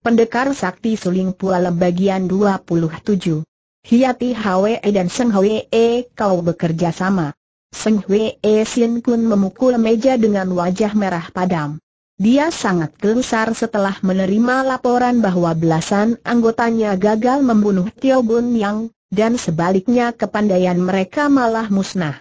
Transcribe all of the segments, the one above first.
Pendekar Sakti Suling Pualem bagian 27. Hiati Hwe dan Seng Hwe e, kau bekerja sama. Seng Hwe e Sin Kun memukul meja dengan wajah merah padam. Dia sangat gelisah setelah menerima laporan bahwa belasan anggotanya gagal membunuh Tio Bun Yang, dan sebaliknya kepandaian mereka malah musnah.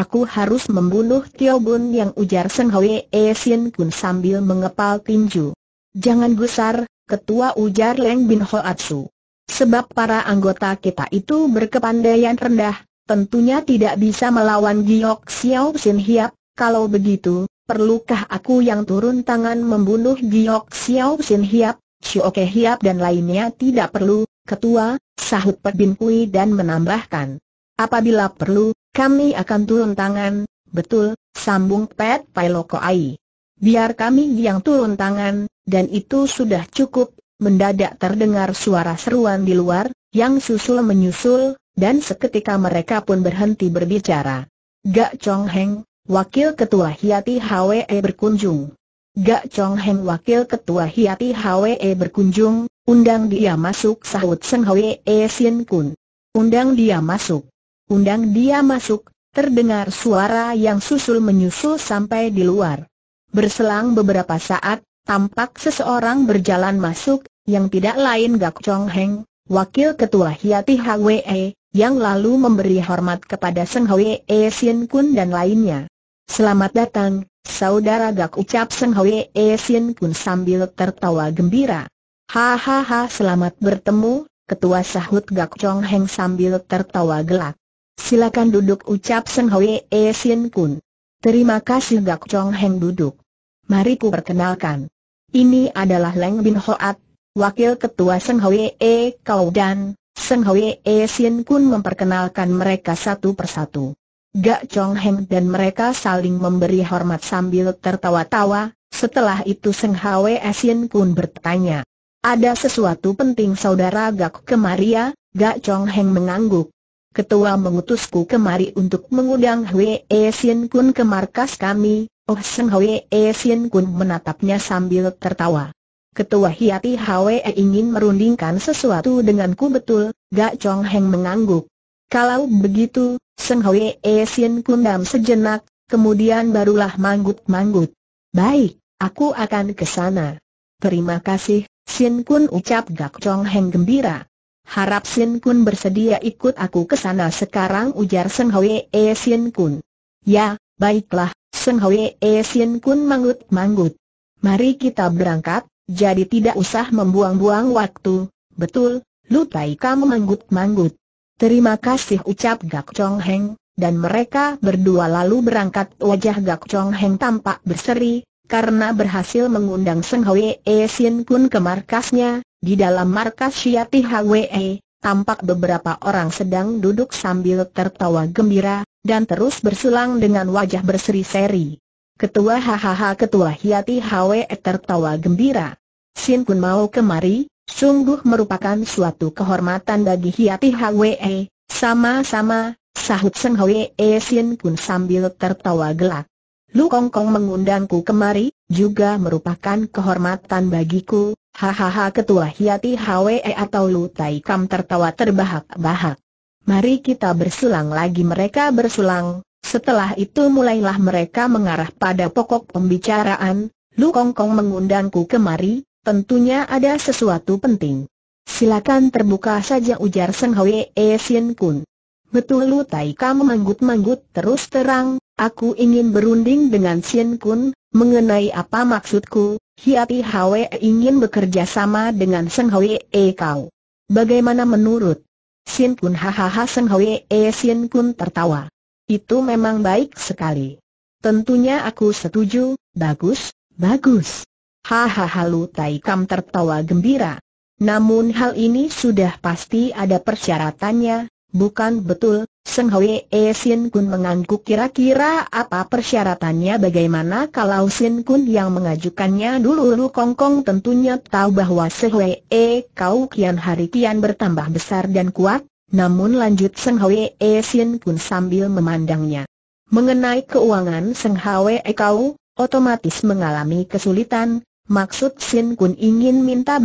Aku harus membunuh Tio Bun Yang ujar Seng Hwe e Sin Kun sambil mengepal tinju. Jangan gusar, ketua ujar Leng Bin Hoatsu. Sebab para anggota kita itu berkepandaian rendah, tentunya tidak bisa melawan Giok Xiao Sin Hiap, kalau begitu, perlukah aku yang turun tangan membunuh Giok Xiao Sin Hiap, Hiap dan lainnya tidak perlu, ketua, sahut Pek Bin Kui dan menambahkan. Apabila perlu, kami akan turun tangan, betul, sambung Pet Pai Ai biar kami yang turun tangan, dan itu sudah cukup, mendadak terdengar suara seruan di luar, yang susul menyusul, dan seketika mereka pun berhenti berbicara. Gak Chong Heng, Wakil Ketua Hiati HWE berkunjung. Gak Chong Heng Wakil Ketua Hiati HWE berkunjung, undang dia masuk sahut Seng Hwe e Sien Kun. Undang dia masuk. Undang dia masuk, terdengar suara yang susul menyusul sampai di luar. Berselang beberapa saat, tampak seseorang berjalan masuk, yang tidak lain Gak Chong Heng, Wakil Ketua Hiati HWE, yang lalu memberi hormat kepada Seng Hwe Sien Kun dan lainnya. Selamat datang, saudara Gak ucap Seng Hwe Sien Kun sambil tertawa gembira. Hahaha selamat bertemu, ketua sahut Gak Chong Heng sambil tertawa gelak. Silakan duduk ucap Seng Hwe Sien Kun. Terima kasih Gak Chong Heng duduk. Mari ku perkenalkan. Ini adalah Leng Bin Hoat, Wakil Ketua Seng Hwee Kau dan Seng Hwee Sien Kun memperkenalkan mereka satu persatu. Gak Chong Heng dan mereka saling memberi hormat sambil tertawa-tawa, setelah itu Seng Hwee Sien Kun bertanya. Ada sesuatu penting saudara Gak kemaria, Gak Chong Heng mengangguk ketua mengutusku kemari untuk mengundang Hwee Sien Kun ke markas kami, Oh Seng Hwee Sien Kun menatapnya sambil tertawa. Ketua Hiati Hwee ingin merundingkan sesuatu denganku betul, Gak Chong Heng mengangguk. Kalau begitu, Seng Hwee Sien Kun dam sejenak, kemudian barulah manggut-manggut. Baik, aku akan ke sana. Terima kasih, Sien Kun ucap Gak Chong Heng gembira. Harap Sin Kun bersedia ikut aku ke sana sekarang ujar Seng Hwee Sin Kun. Ya, baiklah, Seng Hwee Sin Kun manggut-manggut. Mari kita berangkat, jadi tidak usah membuang-buang waktu, betul, Lutai kamu manggut-manggut. Terima kasih ucap Gak Chong Heng, dan mereka berdua lalu berangkat wajah Gak Chong Heng tampak berseri, karena berhasil mengundang Seng Hwee Sin Kun ke markasnya, di dalam markas Syiati Hwe, tampak beberapa orang sedang duduk sambil tertawa gembira, dan terus bersulang dengan wajah berseri-seri. Ketua hahaha ketua Hiati Hwe tertawa gembira. Sin Kun mau kemari, sungguh merupakan suatu kehormatan bagi Hiati Hwe, sama-sama, sahut Seng Hwe Sin Kun sambil tertawa gelak. Lu Kong Kong mengundangku kemari, juga merupakan kehormatan bagiku, Hahaha ketua Hiati Hwe e atau Lu Tai Kam tertawa terbahak-bahak. Mari kita bersulang lagi mereka bersulang, setelah itu mulailah mereka mengarah pada pokok pembicaraan, Lu Kong Kong mengundangku kemari, tentunya ada sesuatu penting. Silakan terbuka saja ujar Seng Hwe e Sien Kun. Betul Lu Tai Kam manggut-manggut terus terang, aku ingin berunding dengan Sien Kun, mengenai apa maksudku, Hiati Hwe ingin bekerja sama dengan Seng Hwe kau. Bagaimana menurut? Sin Kun hahaha Seng Hwe Sin Kun tertawa. Itu memang baik sekali. Tentunya aku setuju, bagus, bagus. Hahaha Lu Tai Kam tertawa gembira. Namun hal ini sudah pasti ada persyaratannya, bukan betul, Seng Hwee Sin Kun mengangguk kira-kira apa persyaratannya bagaimana kalau Sin Kun yang mengajukannya dulu Lu Kong Kong tentunya tahu bahwa Hwe Hwee kau kian hari kian bertambah besar dan kuat, namun lanjut Seng Hwee Sin Kun sambil memandangnya. Mengenai keuangan Seng Hwee kau, otomatis mengalami kesulitan, maksud Sin Kun ingin minta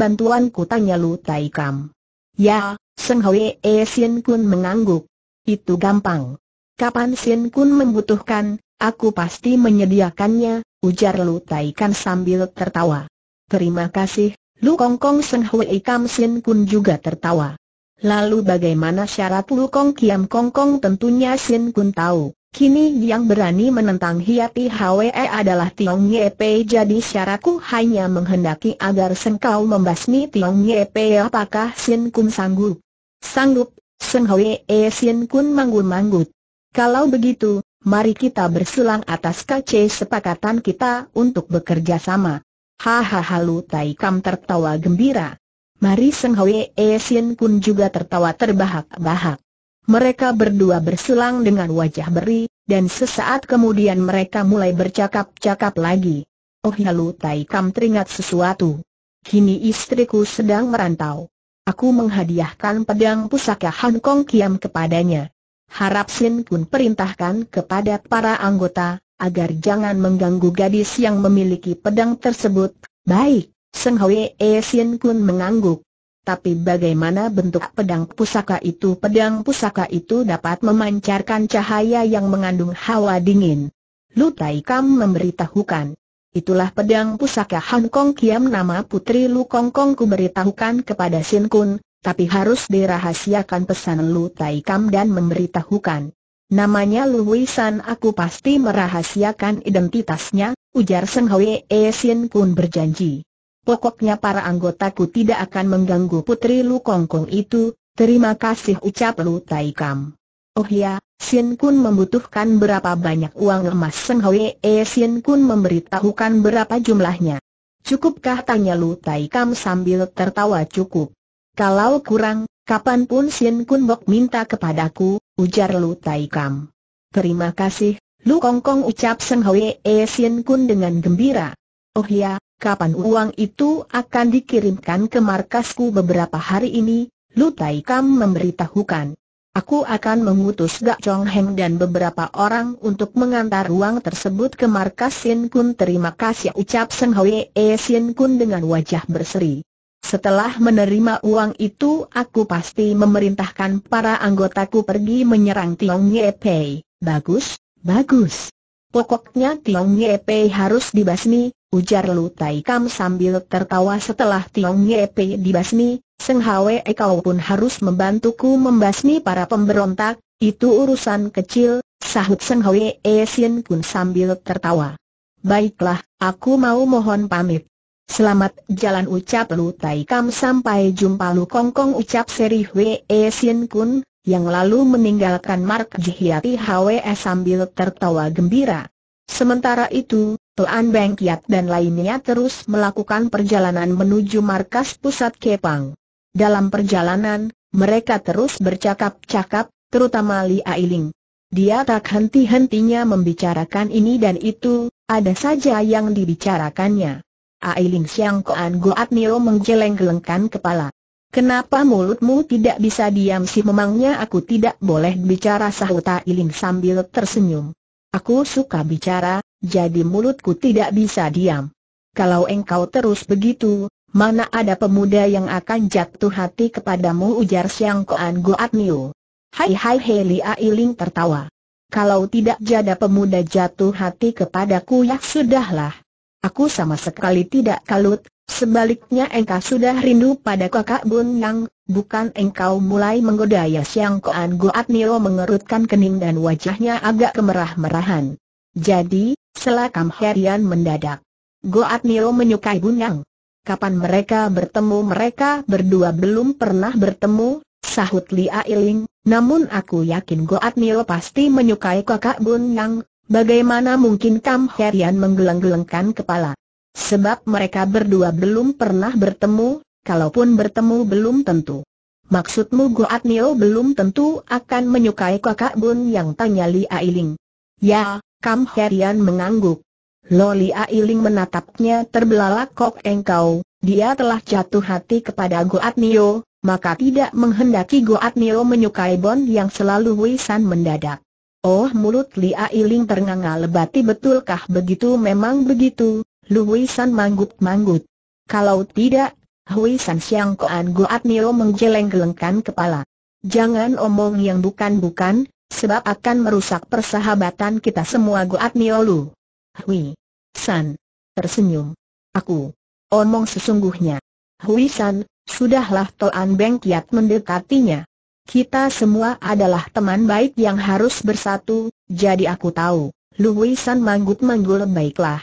ku tanya Lu Tai Kam. Ya, Seng Hwee Sin Kun mengangguk. Itu gampang. Kapan Sin Kun membutuhkan, aku pasti menyediakannya, ujar Lu Tai Kan sambil tertawa. Terima kasih, Lu Kong Kong Seng Hui Kam Sin Kun juga tertawa. Lalu bagaimana syarat Lu Kong Kiam Kong Kong tentunya Sin Kun tahu. Kini yang berani menentang Hiati Hwe e adalah Tiong Nye Pei. jadi syaratku hanya menghendaki agar Sengkau membasmi Tiong Nye Pei. apakah Sin Kun sanggup? Sanggup, Seng Hwe E Sien Kun manggut manggut Kalau begitu, mari kita bersilang atas KC sepakatan kita untuk bekerja sama. Hahaha Lu Tai Kam tertawa gembira. Mari Seng Hwe E Sien Kun juga tertawa terbahak-bahak. Mereka berdua bersilang dengan wajah beri, dan sesaat kemudian mereka mulai bercakap-cakap lagi. Oh ya Lu Tai Kam teringat sesuatu. Kini istriku sedang merantau. Aku menghadiahkan pedang pusaka Han Kong Kiam kepadanya. Harap Sin Kun perintahkan kepada para anggota, agar jangan mengganggu gadis yang memiliki pedang tersebut. Baik, Seng Hwe E Sin Kun mengangguk. Tapi bagaimana bentuk pedang pusaka itu? Pedang pusaka itu dapat memancarkan cahaya yang mengandung hawa dingin. Lutai Kam memberitahukan. Itulah pedang pusaka Han Kong Kiam nama Putri Lu Kong Kong ku beritahukan kepada Sin Kun, tapi harus dirahasiakan pesan Lu Tai Kam dan memberitahukan. Namanya Lu San aku pasti merahasiakan identitasnya, ujar Seng E Sin Kun berjanji. Pokoknya para anggotaku tidak akan mengganggu Putri Lu Kong Kong itu, terima kasih ucap Lu Tai Kam. Oh ya, Sin Kun membutuhkan berapa banyak uang emas Seng Hwee Sin Kun memberitahukan berapa jumlahnya. Cukupkah tanya Lu Tai Kam sambil tertawa cukup. Kalau kurang, kapanpun Sien Kun Bok minta kepadaku, ujar Lu Tai Kam. Terima kasih, Lu Kong Kong ucap Seng Hwee Sin Kun dengan gembira. Oh ya, kapan uang itu akan dikirimkan ke markasku beberapa hari ini, Lu Tai Kam memberitahukan. Aku akan mengutus Gak Chong Heng dan beberapa orang untuk mengantar uang tersebut ke markas Sin Kun. Terima kasih ucap Seng E Sin Kun dengan wajah berseri. Setelah menerima uang itu aku pasti memerintahkan para anggotaku pergi menyerang Tiong Nye Pei. Bagus, bagus. Pokoknya Tiong Nye Pei harus dibasmi, ujar Lu Tai Kam sambil tertawa setelah Tiong Nye Pei dibasmi, Seng Hwe kau pun harus membantuku membasmi para pemberontak, itu urusan kecil, sahut Seng Hwe e Sien Kun sambil tertawa. Baiklah, aku mau mohon pamit. Selamat jalan ucap Lu Tai Kam sampai jumpa Lu Kong Kong ucap seri Hwe e Sien Kun, yang lalu meninggalkan Mark Jihyati Hwe e sambil tertawa gembira. Sementara itu, Tuan Beng Kiat dan lainnya terus melakukan perjalanan menuju markas pusat Kepang. Dalam perjalanan, mereka terus bercakap-cakap, terutama Li Ailing. Dia tak henti-hentinya membicarakan ini dan itu, ada saja yang dibicarakannya. Ailing Siang Koan Goat Nio menggeleng-gelengkan kepala. Kenapa mulutmu tidak bisa diam sih memangnya aku tidak boleh bicara sahut Ailing sambil tersenyum. Aku suka bicara, jadi mulutku tidak bisa diam. Kalau engkau terus begitu, Mana ada pemuda yang akan jatuh hati kepadamu ujar Siang Koan Goat Niu. Hai hai Heli Ailing tertawa. Kalau tidak jada pemuda jatuh hati kepadaku ya sudahlah. Aku sama sekali tidak kalut, sebaliknya engkau sudah rindu pada kakak Bun Yang, bukan engkau mulai menggoda ya Siang Koan Goat Niu mengerutkan kening dan wajahnya agak kemerah-merahan. Jadi, selakam herian mendadak. Goat Niu menyukai Bun Yang kapan mereka bertemu mereka berdua belum pernah bertemu, sahut Li Ailing, namun aku yakin Goat Nil pasti menyukai kakak Bun Yang, bagaimana mungkin Kam Herian menggeleng-gelengkan kepala. Sebab mereka berdua belum pernah bertemu, kalaupun bertemu belum tentu. Maksudmu Goat Nil belum tentu akan menyukai kakak Bun Yang tanya Li Ailing. Ya, Kam Herian mengangguk. Loli Ailing menatapnya terbelalak kok engkau, dia telah jatuh hati kepada Goat Nio, maka tidak menghendaki Goat Nio menyukai Bon yang selalu wisan mendadak. Oh mulut Li Ailing ternganga lebati betulkah begitu memang begitu, Wisan manggut-manggut. Kalau tidak, Huisan Siang Koan Goat Nio menggeleng-gelengkan kepala. Jangan omong yang bukan-bukan, sebab akan merusak persahabatan kita semua Goat Nio Lu. Hui San tersenyum. Aku omong sesungguhnya. Hui San, sudahlah Toan Beng kiat mendekatinya. Kita semua adalah teman baik yang harus bersatu, jadi aku tahu, Lu Hui San manggut-manggul baiklah.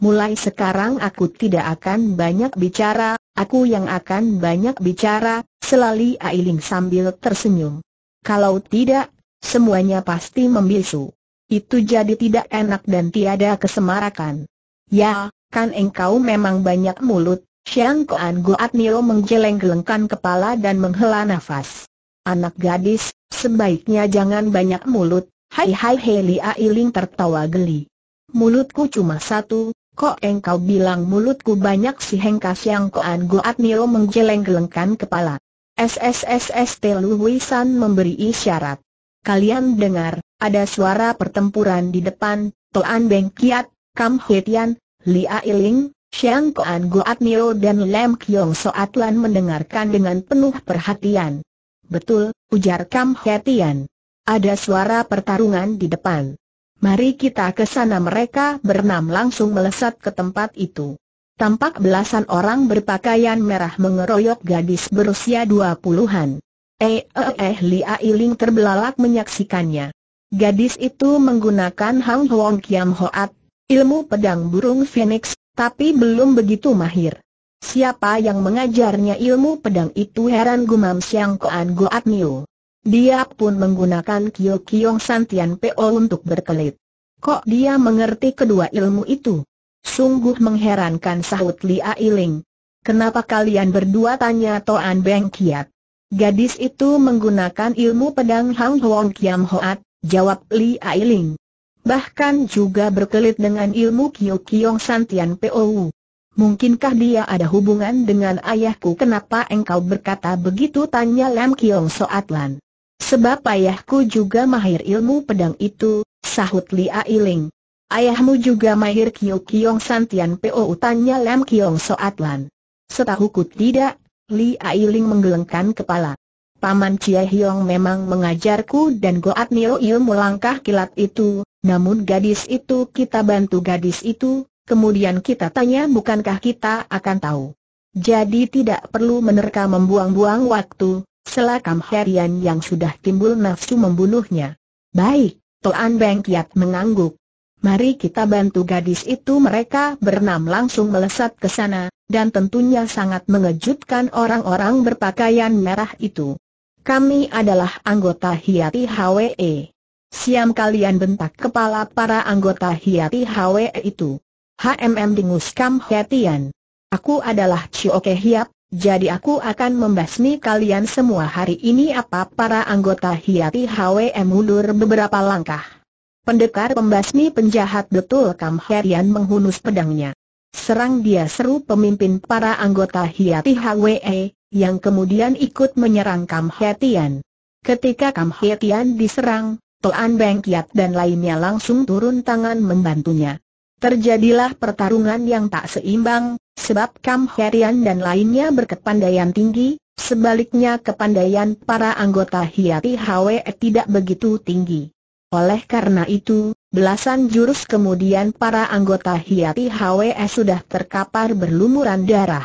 Mulai sekarang aku tidak akan banyak bicara, aku yang akan banyak bicara, selali Ailing sambil tersenyum. Kalau tidak, semuanya pasti membisu. Itu jadi tidak enak dan tiada kesemarakan. Ya, kan engkau memang banyak mulut, Xiang Koan Goat Nio menggeleng-gelengkan kepala dan menghela nafas. Anak gadis, sebaiknya jangan banyak mulut, hai hai hei Lia Iling tertawa geli. Mulutku cuma satu, kok engkau bilang mulutku banyak sih? Hengka Xiang Koan Goat Nio menggeleng-gelengkan kepala. SSSST Wisan memberi isyarat kalian dengar, ada suara pertempuran di depan, Toan Beng Kiat, Kam Hetian, Lia Iling, Xiang Koan Goat Nio dan Lam Kiong Soat Lan mendengarkan dengan penuh perhatian. Betul, ujar Kam Hetian. Ada suara pertarungan di depan. Mari kita ke sana mereka bernam langsung melesat ke tempat itu. Tampak belasan orang berpakaian merah mengeroyok gadis berusia dua puluhan. Eh eh eh Lia Iling terbelalak menyaksikannya. Gadis itu menggunakan Hang Huang Kiam Hoat, ilmu pedang burung Phoenix, tapi belum begitu mahir. Siapa yang mengajarnya ilmu pedang itu heran gumam Siang Koan Goat Niu. Dia pun menggunakan Kyo Kiong Santian Po untuk berkelit. Kok dia mengerti kedua ilmu itu? Sungguh mengherankan sahut Lia Iling. Kenapa kalian berdua tanya Toan Beng Kiat? Gadis itu menggunakan ilmu pedang Hang Huang Kiam Hoat, jawab Li Ailing. Bahkan juga berkelit dengan ilmu Kiu Kiong Santian Pou. Mungkinkah dia ada hubungan dengan ayahku kenapa engkau berkata begitu tanya Lam Kiong Soatlan. Sebab ayahku juga mahir ilmu pedang itu, sahut Li Ailing. Ayahmu juga mahir Kiu Kiong Santian Po Tanya Lam Kiong Soat Lan. Setahuku tidak, Li Ailing menggelengkan kepala. Paman Chia Hiong memang mengajarku dan Goat Nio il langkah kilat itu, namun gadis itu kita bantu gadis itu, kemudian kita tanya bukankah kita akan tahu. Jadi tidak perlu menerka membuang-buang waktu, selakam harian yang sudah timbul nafsu membunuhnya. Baik, Toan Beng Kiat mengangguk. Mari kita bantu gadis itu mereka berenam langsung melesat ke sana, dan tentunya sangat mengejutkan orang-orang berpakaian merah itu. Kami adalah anggota Hiati HWE. Siam kalian bentak kepala para anggota Hiati HWE itu. HMM Dingus Kam Hetian. Aku adalah Cioke Hiap, jadi aku akan membasmi kalian semua hari ini apa para anggota Hiati Hwe mundur beberapa langkah. Pendekar pembasmi penjahat betul Kam Herian menghunus pedangnya. Serang dia seru pemimpin para anggota Hiati Hwe, yang kemudian ikut menyerang Kam Hetian. Ketika Kam Hetian diserang, Toan Beng Kiat dan lainnya langsung turun tangan membantunya. Terjadilah pertarungan yang tak seimbang, sebab Kam Herian dan lainnya berkepandaian tinggi, sebaliknya kepandaian para anggota Hiati Hwe tidak begitu tinggi. Oleh karena itu, Belasan jurus kemudian para anggota Hiati HWS sudah terkapar berlumuran darah.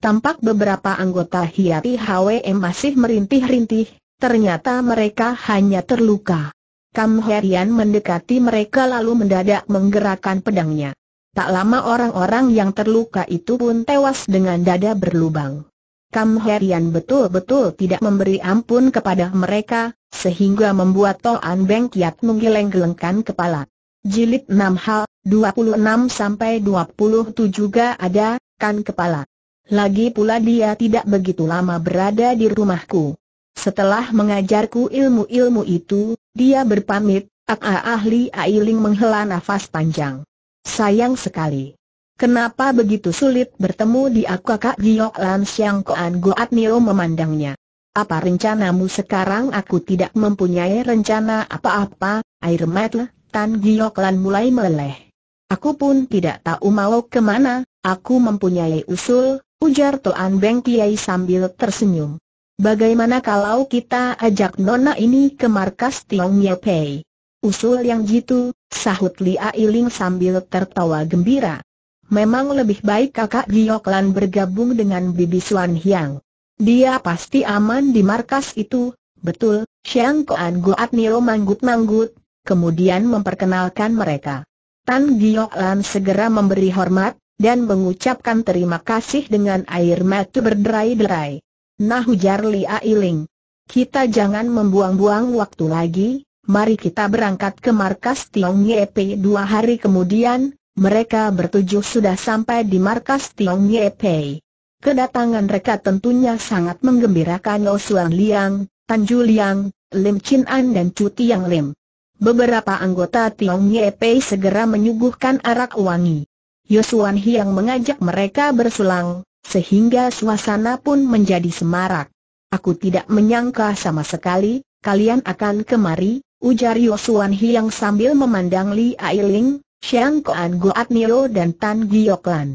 Tampak beberapa anggota Hiati HWM masih merintih-rintih, ternyata mereka hanya terluka. Kam Herian mendekati mereka lalu mendadak menggerakkan pedangnya. Tak lama orang-orang yang terluka itu pun tewas dengan dada berlubang. Kam Herian betul-betul tidak memberi ampun kepada mereka, sehingga membuat An Beng Kiat menggeleng-gelengkan kepala. Jilid 6 hal, 26 sampai 27 juga ada, kan kepala. Lagi pula dia tidak begitu lama berada di rumahku. Setelah mengajarku ilmu-ilmu itu, dia berpamit, Aka ah, ahli Ailing menghela nafas panjang. Sayang sekali. Kenapa begitu sulit bertemu di aku Kak Giyok Lan Siang Koan Goat Nio memandangnya. Apa rencanamu sekarang aku tidak mempunyai rencana apa-apa, air mata, Tan Gioklan mulai meleleh. Aku pun tidak tahu mau kemana, aku mempunyai usul, ujar Tuan Beng Kiai sambil tersenyum. Bagaimana kalau kita ajak nona ini ke markas Tiong Nye Usul yang jitu, sahut Li Ailing sambil tertawa gembira. Memang lebih baik kakak Gioklan bergabung dengan Bibi Suan Hiang. Dia pasti aman di markas itu, betul, Xiang Koan Goat Nio manggut-manggut, kemudian memperkenalkan mereka. Tan Giok Lan segera memberi hormat, dan mengucapkan terima kasih dengan air mata berderai-derai. Nah ujar Lia Iling. Kita jangan membuang-buang waktu lagi, mari kita berangkat ke markas Tiong Yepe dua hari kemudian, mereka bertujuh sudah sampai di markas Tiong Yepe. Kedatangan mereka tentunya sangat menggembirakan Suan Liang, Ju Liang, Lim Chin An dan Chu Tiang Lim. Beberapa anggota Tiong Nye Pei segera menyuguhkan arak wangi. Yosuan Hiang mengajak mereka bersulang, sehingga suasana pun menjadi semarak. Aku tidak menyangka sama sekali, kalian akan kemari, ujar Yosuan Hiang sambil memandang Li Ailing, Xiang Koan Goat Nio dan Tan Gioklan.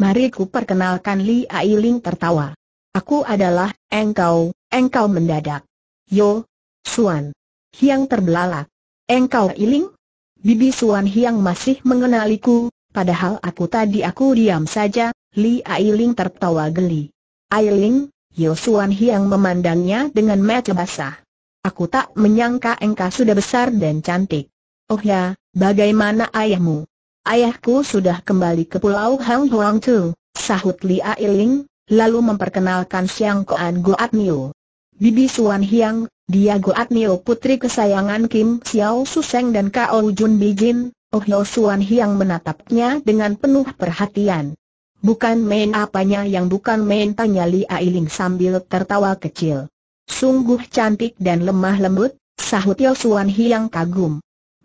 Mari ku perkenalkan Li Ailing tertawa. Aku adalah, engkau, engkau mendadak. Yo, Suan. Hiang terbelalak. Engkau Ailing? Bibi Suan Hiang masih mengenaliku, padahal aku tadi aku diam saja, Li Ailing tertawa geli. Ailing, Yo Suan Hiang memandangnya dengan mata basah. Aku tak menyangka engkau sudah besar dan cantik. Oh ya, bagaimana ayahmu? Ayahku sudah kembali ke pulau Hang Huang Tu, sahut Li Ailing, lalu memperkenalkan Siang Koan Goat Niu. Bibi Suan Hiang, dia Goat Niu putri kesayangan Kim Xiao Suseng dan Kao Jun Bijin, Oh Yo Suan Hiang menatapnya dengan penuh perhatian. Bukan main apanya yang bukan main tanya Li Ailing sambil tertawa kecil. Sungguh cantik dan lemah lembut, sahut Suan Hiang kagum.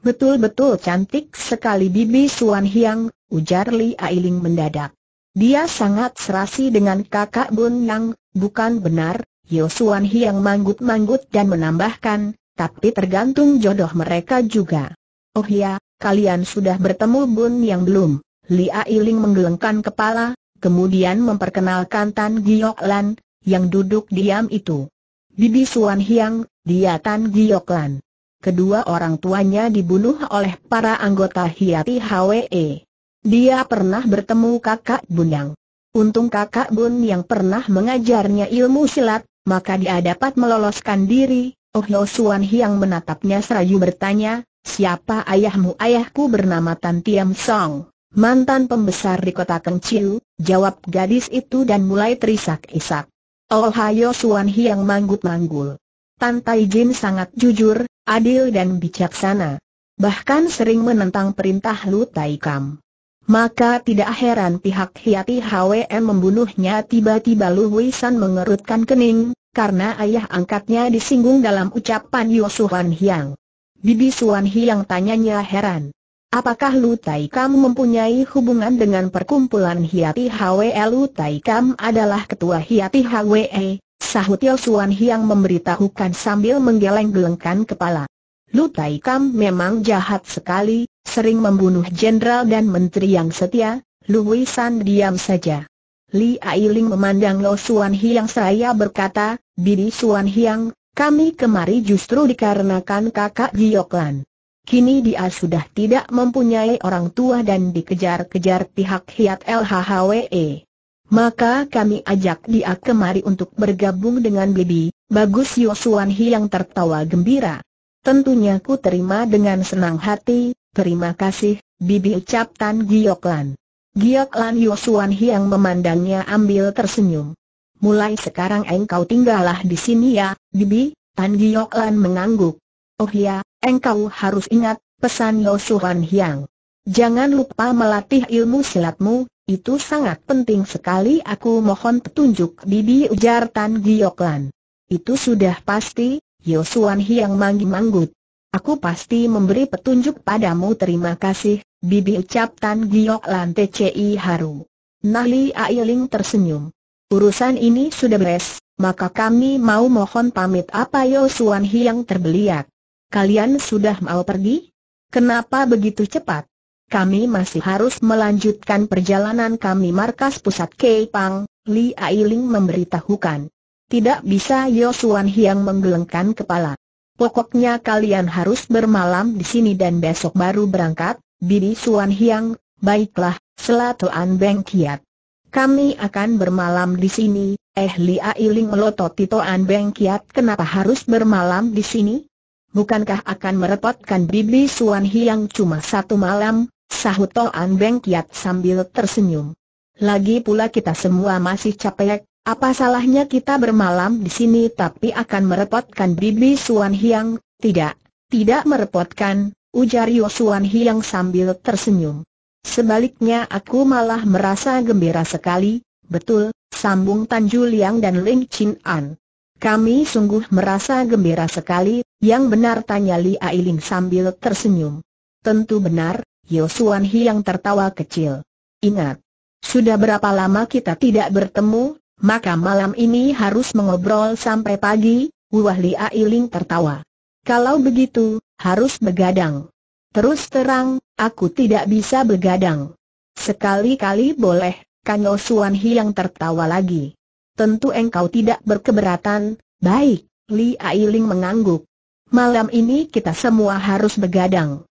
Betul-betul cantik sekali Bibi Suan Hiang, ujar Li Ailing mendadak. Dia sangat serasi dengan kakak Bun Yang, bukan benar, Yo Suan Hiang manggut-manggut dan menambahkan, tapi tergantung jodoh mereka juga. Oh ya, kalian sudah bertemu Bun Yang belum? Li Ailing menggelengkan kepala, kemudian memperkenalkan Tan Giok Lan, yang duduk diam itu. Bibi Suan Hiang, dia Tan Giok Lan kedua orang tuanya dibunuh oleh para anggota Hiati HWE. Dia pernah bertemu kakak Bunyang. Untung kakak Bun yang pernah mengajarnya ilmu silat, maka dia dapat meloloskan diri. Oh Yo Suan Hiang menatapnya serayu bertanya, siapa ayahmu? Ayahku bernama Tan Tiam Song, mantan pembesar di kota Kengciu, jawab gadis itu dan mulai terisak-isak. Oh Hayo Suan Hiang manggut-manggul. Tan Tai Jin sangat jujur, adil dan bijaksana. Bahkan sering menentang perintah Tai Kam. Maka tidak heran pihak Hiati HWM membunuhnya tiba-tiba Lu Wisan mengerutkan kening, karena ayah angkatnya disinggung dalam ucapan Yosuhan Hiang. Bibi Suan Hiang tanyanya heran. Apakah Lu Taikam mempunyai hubungan dengan perkumpulan Hiati HWE? Lu Taikam adalah ketua Hiati HWE, Sahut Yel Suan Hiang memberitahukan sambil menggeleng-gelengkan kepala. Lu Tai Kam memang jahat sekali, sering membunuh jenderal dan menteri yang setia, Lu Wei San diam saja. Li Ailing memandang Lo Suan Hiang seraya berkata, Bidi Suan Hiang, kami kemari justru dikarenakan kakak Gioklan. Kini dia sudah tidak mempunyai orang tua dan dikejar-kejar pihak Hiat LHHWE. Maka kami ajak dia kemari untuk bergabung dengan Bibi, bagus Yosuan yang tertawa gembira. Tentunya ku terima dengan senang hati, terima kasih, Bibi ucap Tan Gioklan. Gioklan Yosuan yang memandangnya ambil tersenyum. Mulai sekarang engkau tinggallah di sini ya, Bibi, Tan Gioklan mengangguk. Oh ya, engkau harus ingat, pesan Yosuan yang. Jangan lupa melatih ilmu silatmu, itu sangat penting sekali aku mohon petunjuk bibi ujar Tan Gioklan. Itu sudah pasti, Yosuan Hiang manggi manggut Aku pasti memberi petunjuk padamu terima kasih, bibi ucap Tan Gioklan TCI haru. Nahli Ailing tersenyum. Urusan ini sudah beres, maka kami mau mohon pamit apa Yosuan Hiang terbeliak. Kalian sudah mau pergi? Kenapa begitu cepat? kami masih harus melanjutkan perjalanan kami markas pusat Keipang, Li Ailing memberitahukan. Tidak bisa Yosuan Hiang menggelengkan kepala. Pokoknya kalian harus bermalam di sini dan besok baru berangkat, Bibi Suan Hiang, baiklah, Selatuan Beng Kiat. Kami akan bermalam di sini, eh Li Ailing melotot Titoan Beng Kiat kenapa harus bermalam di sini? Bukankah akan merepotkan Bibi Suan Hiang cuma satu malam, Sahut Toan Beng Kiat sambil tersenyum. Lagi pula kita semua masih capek, apa salahnya kita bermalam di sini tapi akan merepotkan Bibi Suan Hiang? Tidak, tidak merepotkan, ujar Yo Suan Hiang sambil tersenyum. Sebaliknya aku malah merasa gembira sekali, betul, sambung Tan Juliang dan Ling Chin An. Kami sungguh merasa gembira sekali, yang benar tanya Li Ailing sambil tersenyum. Tentu benar, Yosuan Hiang tertawa kecil. Ingat, sudah berapa lama kita tidak bertemu, maka malam ini harus mengobrol sampai pagi, Wah Li Ailing tertawa. Kalau begitu, harus begadang. Terus terang, aku tidak bisa begadang. Sekali-kali boleh, Kan Yosuan Hiang tertawa lagi. Tentu engkau tidak berkeberatan, baik, Li Ailing mengangguk. Malam ini kita semua harus begadang.